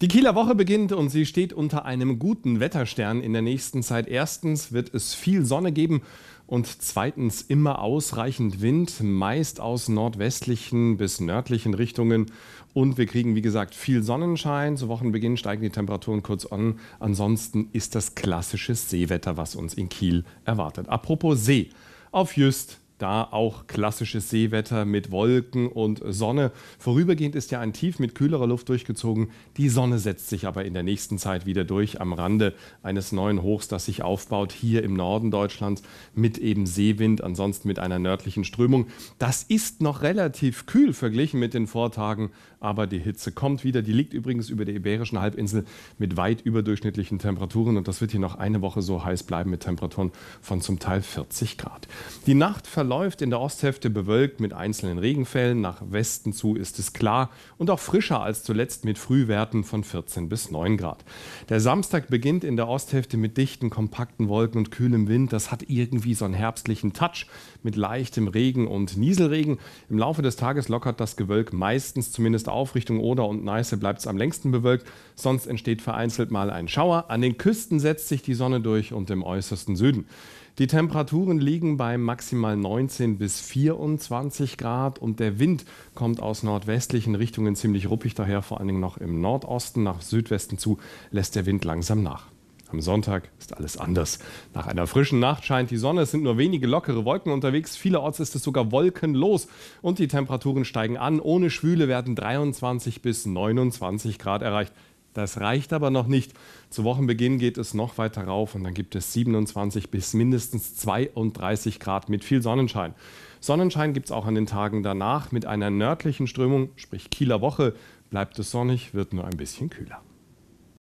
Die Kieler Woche beginnt und sie steht unter einem guten Wetterstern in der nächsten Zeit. Erstens wird es viel Sonne geben und zweitens immer ausreichend Wind, meist aus nordwestlichen bis nördlichen Richtungen. Und wir kriegen, wie gesagt, viel Sonnenschein. Zu Wochenbeginn steigen die Temperaturen kurz an. Ansonsten ist das klassisches Seewetter, was uns in Kiel erwartet. Apropos See. Auf Jüst da auch klassisches Seewetter mit Wolken und Sonne. Vorübergehend ist ja ein Tief mit kühlerer Luft durchgezogen. Die Sonne setzt sich aber in der nächsten Zeit wieder durch am Rande eines neuen Hochs, das sich aufbaut hier im Norden Deutschlands mit eben Seewind, ansonsten mit einer nördlichen Strömung. Das ist noch relativ kühl verglichen mit den Vortagen, aber die Hitze kommt wieder. Die liegt übrigens über der Iberischen Halbinsel mit weit überdurchschnittlichen Temperaturen und das wird hier noch eine Woche so heiß bleiben mit Temperaturen von zum Teil 40 Grad. Die Nacht verläuft läuft, in der Osthälfte bewölkt mit einzelnen Regenfällen, nach Westen zu ist es klar und auch frischer als zuletzt mit Frühwerten von 14 bis 9 Grad. Der Samstag beginnt in der Osthälfte mit dichten, kompakten Wolken und kühlem Wind. Das hat irgendwie so einen herbstlichen Touch mit leichtem Regen und Nieselregen. Im Laufe des Tages lockert das Gewölk meistens zumindest auf Richtung Oder und Neiße bleibt es am längsten bewölkt. Sonst entsteht vereinzelt mal ein Schauer. An den Küsten setzt sich die Sonne durch und im äußersten Süden. Die Temperaturen liegen bei maximal 19 bis 24 Grad und der Wind kommt aus nordwestlichen Richtungen ziemlich ruppig daher, vor allen Dingen noch im Nordosten. Nach Südwesten zu lässt der Wind langsam nach. Am Sonntag ist alles anders. Nach einer frischen Nacht scheint die Sonne, es sind nur wenige lockere Wolken unterwegs. Vielerorts ist es sogar wolkenlos und die Temperaturen steigen an. Ohne Schwüle werden 23 bis 29 Grad erreicht. Das reicht aber noch nicht. Zu Wochenbeginn geht es noch weiter rauf und dann gibt es 27 bis mindestens 32 Grad mit viel Sonnenschein. Sonnenschein gibt es auch an den Tagen danach. Mit einer nördlichen Strömung, sprich Kieler Woche, bleibt es sonnig, wird nur ein bisschen kühler.